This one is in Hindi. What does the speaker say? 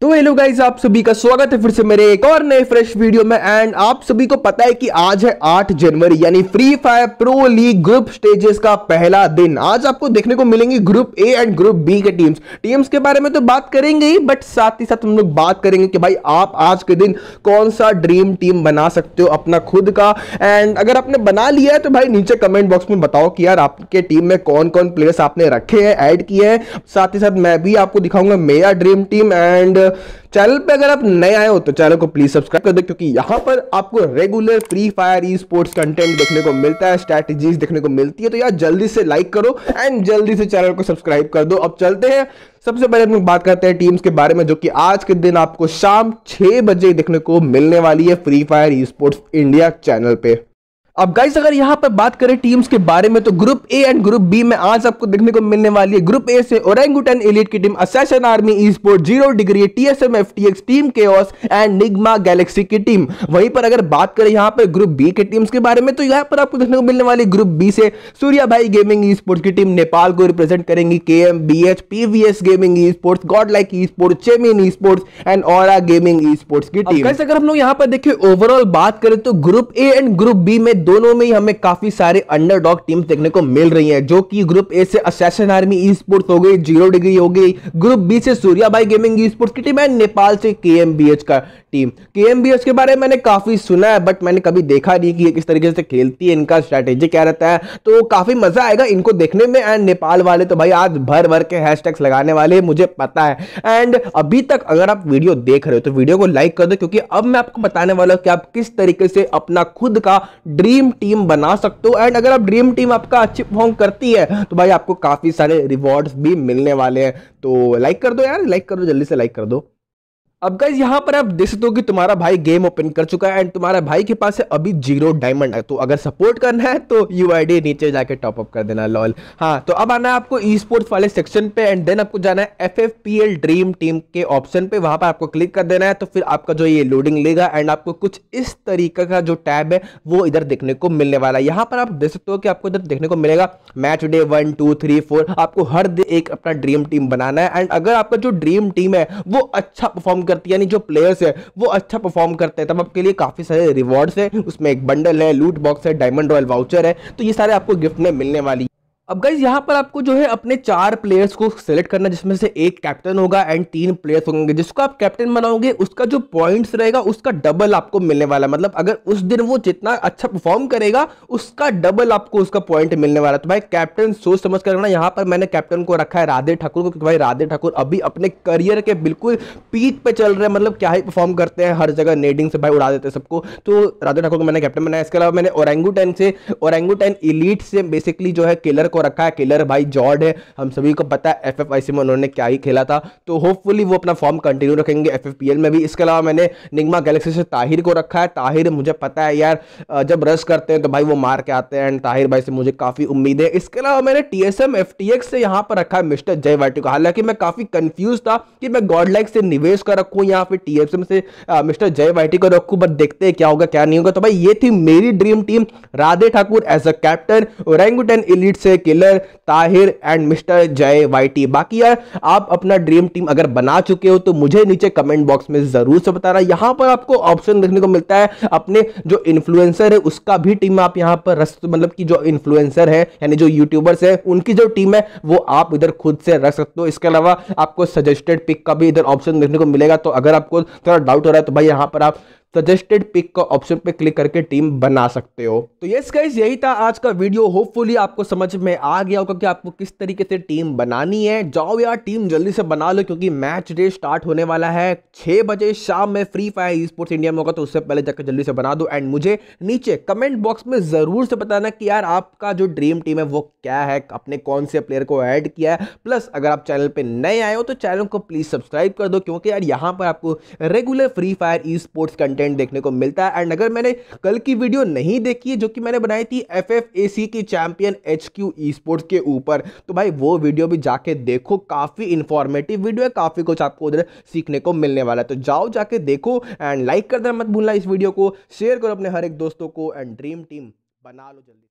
तो हेलो गाइज आप सभी का स्वागत है फिर से मेरे एक और नए फ्रेश वीडियो में एंड आप सभी को पता है कि आज है 8 जनवरी यानी free fire pro league group stages का पहला दिन आज आपको देखने को मिलेंगी group A and group B के टीम्स टीम्स के बारे में तो बात करेंगे ही बट साथ ही साथ हम लोग बात करेंगे कि भाई आप आज के दिन कौन सा ड्रीम टीम बना सकते हो अपना खुद का एंड अगर आपने बना लिया है तो भाई नीचे कमेंट बॉक्स में बताओ कि यार आपके टीम में कौन कौन प्लेयर्स आपने रखे हैं ऐड किए हैं साथ ही साथ मैं भी आपको दिखाऊंगा मेरा ड्रीम टीम एंड चैनल पे अगर आप नए आए हो तो चैनल को प्लीज सब्सक्राइब कर दो क्योंकि यहाँ पर आपको regular free fire esports content देखने को मिलता है स्ट्रैटेजीज देखने को मिलती है तो यार जल्दी से लाइक करो एंड जल्दी से चैनल को सब्सक्राइब कर दो अब चलते हैं सबसे पहले हम बात करते हैं टीम्स के बारे में जो कि आज के दिन आपको शाम छह बजे देखने को मिलने वाली है free fire esports India channel पे अब गाइज अगर यहाँ पर बात करें टीम्स के बारे में तो group A and group B में आज आपको देखने को मिलने वाली है ग्रुप ए से ओरेंगुटन एलिट की team assassin army esport zero degree TSM X team chaos and Nigma Galaxy की टीम वहीं पर अगर बात करें यहाँ पर ग्रुप बी के टीम्स के बारे में तो यहाँ पर आपको देखने को मिलने वाली ग्रुप बी से सूर्या भाई गेमिंग ई स्पोर्ट्स की टीम नेपाल को रिप्रेजेंट करेंगी K M B H PVS gaming esports god like esports चेमिन ई स्पोर्ट्स एंड और गेमिंग ई स्पोर्ट्स की टीम अगर हम लोग यहाँ पर देखिए ओवरऑल बात करें तो group A and group B में दोनों में ही हमें काफी सारे अंडरडॉग टीम देखने को मिल रही हैं जो कि ग्रुप ए से असैशन आर्मी ई स्पोर्ट्स हो गई जीरो डिग्री हो गई ग्रुप बी से सूर्या भाई गेमिंग ई स्पोर्ट्स की टीम है नेपाल से के का टीम के के बारे में मैंने काफी सुना है बट मैंने कभी देखा नहीं कि ये किस तरीके से खेलती है इनका स्ट्रैटेजी क्या रहता है तो काफी मजा आएगा इनको देखने में एंड नेपाल वाले तो भाई आज भर भर के हैशटैग्स लगाने वाले मुझे पता है एंड अभी तक अगर आप वीडियो देख रहे हो तो वीडियो को लाइक कर दो क्योंकि अब मैं आपको बताने वाला हूँ कि आप किस तरीके से अपना खुद का ड्रीम ड्रीम टीम बना सकते हो एंड अगर आप ड्रीम टीम आपका अच्छी परफॉर्म करती है तो भाई आपको काफ़ी सारे रिवॉर्ड्स भी मिलने वाले हैं तो लाइक कर दो यार लाइक कर दो जल्दी से लाइक कर दो अब गाइज यहाँ पर आप देख सकते हो कि तुम्हारा भाई गेम ओपन कर चुका है एंड तुम्हारा भाई के पास है अभी जीरो डायमंड है तो अगर सपोर्ट करना है तो यू आई नीचे जाके टॉप अप कर देना लॉल हाँ तो अब आना है आपको ई स्पोर्ट्स वाले सेक्शन पे एंड देन आपको जाना है F F P L dream team के ऑप्शन पे वहां पर आपको क्लिक कर देना है तो फिर आपका जो ये लोडिंग लेगा एंड आपको कुछ इस तरीके का जो टैब है वो इधर देखने को मिलने वाला है यहाँ पर आप देख सकते हो कि आपको इधर देखने को मिलेगा match day one two three four आपको हर दिन एक अपना ड्रीम टीम बनाना है एंड अगर आपका जो ड्रीम टीम है वो अच्छा परफॉर्म कर करती है यानी जो प्लेयर्स है वो अच्छा परफॉर्म करते हैं तब आपके लिए काफ़ी सारे रिवॉर्ड्स है उसमें एक बंडल है लूट बॉक्स है डायमंड रॉयल वाउचर है तो ये सारे आपको गिफ्ट में मिलने वाली अब गाइज यहाँ पर आपको जो है अपने चार प्लेयर्स को सेलेक्ट करना जिसमें से एक कैप्टन होगा एंड तीन प्लेयर्स होंगे जिसको आप कैप्टन बनाओगे उसका जो पॉइंट्स रहेगा उसका डबल आपको मिलने वाला है मतलब अगर उस दिन वो जितना अच्छा परफॉर्म करेगा उसका डबल आपको उसका पॉइंट मिलने वाला है तो भाई कैप्टन सोच समझ करना यहाँ पर मैंने कैप्टन को रखा है राधे ठाकुर को क्योंकि भाई राधे ठाकुर अभी अपने करियर के बिल्कुल पीक पे चल रहे हैं मतलब क्या ही परफॉर्म करते हैं हर जगह नेडिंग से भाई उड़ा देते हैं सबको तो राधे ठाकुर को मैंने कैप्टन बनाया इसके अलावा मैंने औरंगूटैन से औरंगूटैन इलीट से बेसिकली जो है केलर को रखा है किलर भाई जॉर्ड है हम सभी को पता है एफ में उन्होंने क्या ही खेला था तो होपफुली वो अपना फॉर्म कंटिन्यू रखेंगे एफ में भी इसके अलावा मैंने निगमा गैलेक्सी से ताहिर को रखा है ताहिर मुझे पता है यार जब रस करते हैं तो भाई वो मार के आते हैं एंड ताहिर भाई से मुझे काफ़ी उम्मीद है इसके अलावा मैंने टी एस से यहाँ पर रखा है मिस्टर जय वाटी को हालांकि मैं काफ़ी कन्फ्यूज था कि मैं गॉड लाइक से निवेश कर रखूँ या फिर टी से मिस्टर जय वाटी को रखूँ बट देखते हैं क्या होगा क्या नहीं होगा तो भाई ये थी मेरी dream team Radhe Thakur as a captain orangutan elite से killer Tahir and mister Jai YT बाकी यार आप अपना ड्रीम टीम अगर बना चुके हो तो मुझे नीचे कमेंट बॉक्स में जरूर से बता रहा यहां पर आपको ऑप्शन देखने को मिलता है अपने जो इन्फ्लुएंसर है उसका भी टीम आप यहां पर रख सकते मतलब कि जो इन्फ्लुएंसर है यानी जो यूट्यूबर्स है उनकी जो टीम है वो आप इधर खुद से रख सकते हो इसके अलावा आपको सजेस्टेड पिक का भी इधर ऑप्शन देखने को मिलेगा तो अगर आपको थोड़ा डाउट हो रहा है तो भाई यहां पर आप सजेस्टेड पिक का ऑप्शन पे क्लिक करके टीम बना सकते हो तो यस गाइज यही था आज का वीडियो होपफुली आपको समझ में आ गया होगा कि आपको किस तरीके से टीम बनानी है जाओ यार टीम जल्दी से बना लो क्योंकि मैच डे स्टार्ट होने वाला है छह बजे शाम में free fire esports India में होगा तो उससे पहले जाकर जल्दी से बना दो एंड मुझे नीचे कमेंट बॉक्स में ज़रूर से बताना कि यार आपका जो ड्रीम टीम है वो क्या है अपने कौन से प्लेयर को ऐड किया है प्लस अगर आप चैनल पर नए आए हो तो चैनल को प्लीज़ सब्सक्राइब कर दो क्योंकि यार यहाँ पर आपको regular free fire esports content content देखने को मिलता है एंड अगर मैंने कल की वीडियो नहीं देखी है जो कि मैंने बनाई थी एफ एफ ए सी की champion H Q esports के ऊपर तो भाई वो वीडियो भी जाके देखो काफ़ी इन्फॉर्मेटिव वीडियो है काफ़ी कुछ आपको उधर सीखने को मिलने वाला है तो जाओ जाके देखो एंड लाइक कर देना मत भूलना इस वीडियो को शेयर करो अपने हर एक दोस्तों को एंड ड्रीम टीम बना लो जल्दी